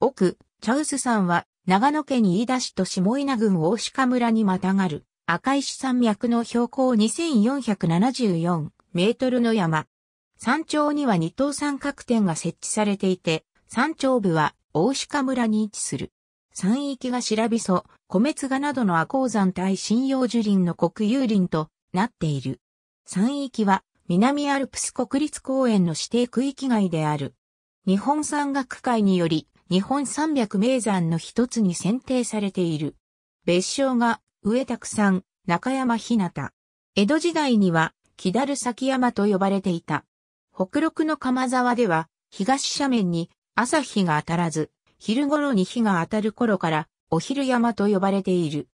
奥、茶臼山は、長野県飯田市と下稲郡大鹿村にまたがる、赤石山脈の標高2474メートルの山。山頂には二等三角点が設置されていて、山頂部は大鹿村に位置する。山域が白びそ、米津賀などの赤鉱山対針葉樹林の国有林となっている。山域は南アルプス国立公園の指定区域外である。日本山岳会により日本三百名山の一つに選定されている。別称が上沢山、中山日向。江戸時代には、木だる崎山と呼ばれていた。北陸の鎌沢では、東斜面に朝日が当たらず、昼頃に日が当たる頃から、お昼山と呼ばれている。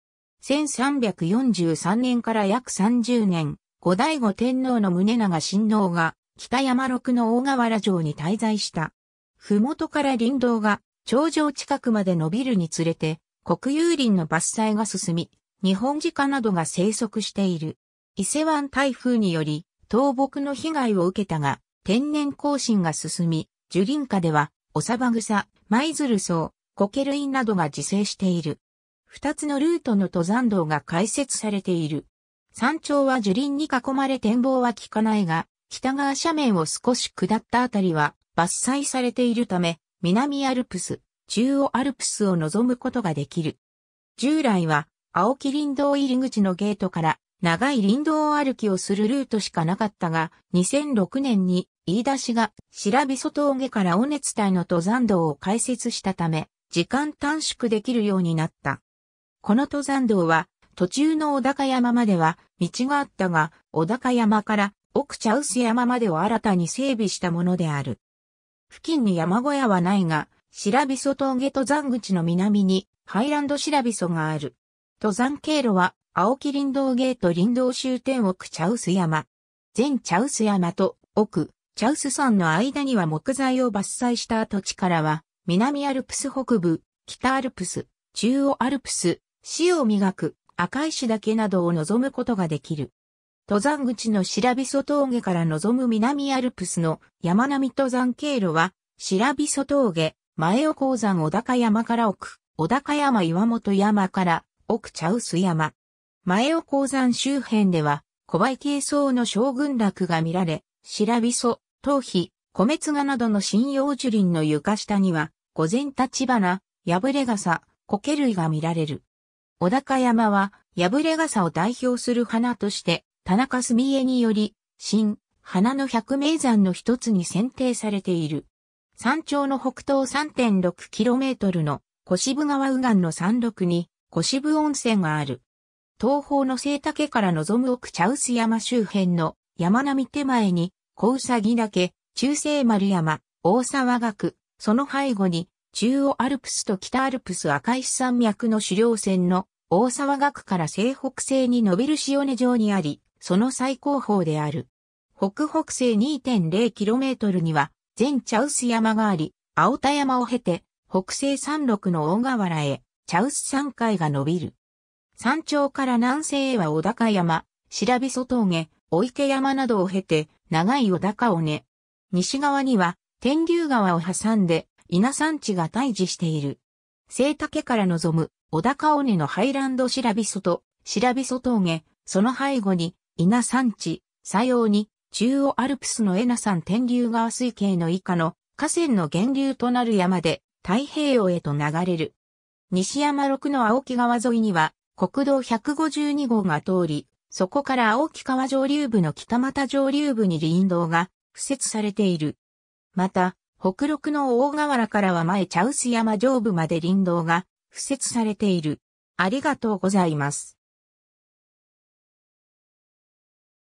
1343年から約30年、後醍醐天皇の宗長親王が、北山六の大河原城に滞在した。ふもとから林道が頂上近くまで伸びるにつれて、国有林の伐採が進み、日本鹿などが生息している。伊勢湾台風により、倒木の被害を受けたが、天然更新が進み、樹林下では、おさば草、舞鶴草、ケ類などが自生している。二つのルートの登山道が開設されている。山頂は樹林に囲まれ展望は効かないが、北側斜面を少し下ったあたりは伐採されているため、南アルプス、中央アルプスを望むことができる。従来は、青木林道入り口のゲートから長い林道歩きをするルートしかなかったが、2006年に飯田市が白磯峠から尾根伝いの登山道を開設したため、時間短縮できるようになった。この登山道は、途中の小高山までは道があったが、小高山から奥茶臼山までを新たに整備したものである。付近に山小屋はないが、白ビ峠登山口の南にハイランド白ビがある。登山経路は青木林道ゲート林道終点奥ウス山。前ウス山と奥チャウス山の間には木材を伐採した跡地からは南アルプス北部、北アルプス、中央アルプス、死を磨く赤石岳などを望むことができる。登山口の白ビ峠から望む南アルプスの山並登山経路は、白ビ峠、前尾鉱山小高山から奥、小高山岩本山から奥茶臼山。前尾鉱山周辺では、小林系層の将軍落が見られ、白ビソ、頭皮、米津賀などの針葉樹林の床下には、午前立花、破れ傘、苔類が見られる。小高山は、破れ傘を代表する花として、田中澄江により、新、花の百名山の一つに選定されている。山頂の北東 3.6km の小渋川右岸の山麓に小渋温泉がある。東方の西竹から望む奥茶臼山周辺の山並み手前に小兎岳、中西丸山、大沢岳、その背後に中央アルプスと北アルプス赤石山脈の主猟線の大沢岳から西北西に伸びる潮根状にあり、その最高峰である。北北西 2.0km には、全茶臼山があり、青田山を経て、北西山麓の大河原へ、茶臼山海が伸びる。山頂から南西へは小高山、白磯峠、お池山などを経て、長い小高尾根。西側には、天竜川を挟んで、稲山地が対峙している。清竹から望む、小高尾根のハイランド白びと、白び峠、その背後に、稲山地、左様に、中央アルプスのエナ山天竜川水系の以下の河川の源流となる山で太平洋へと流れる。西山六の青木川沿いには国道152号が通り、そこから青木川上流部の北又上流部に林道が敷設されている。また、北陸の大河原からは前茶臼山上部まで林道が敷設されている。ありがとうございます。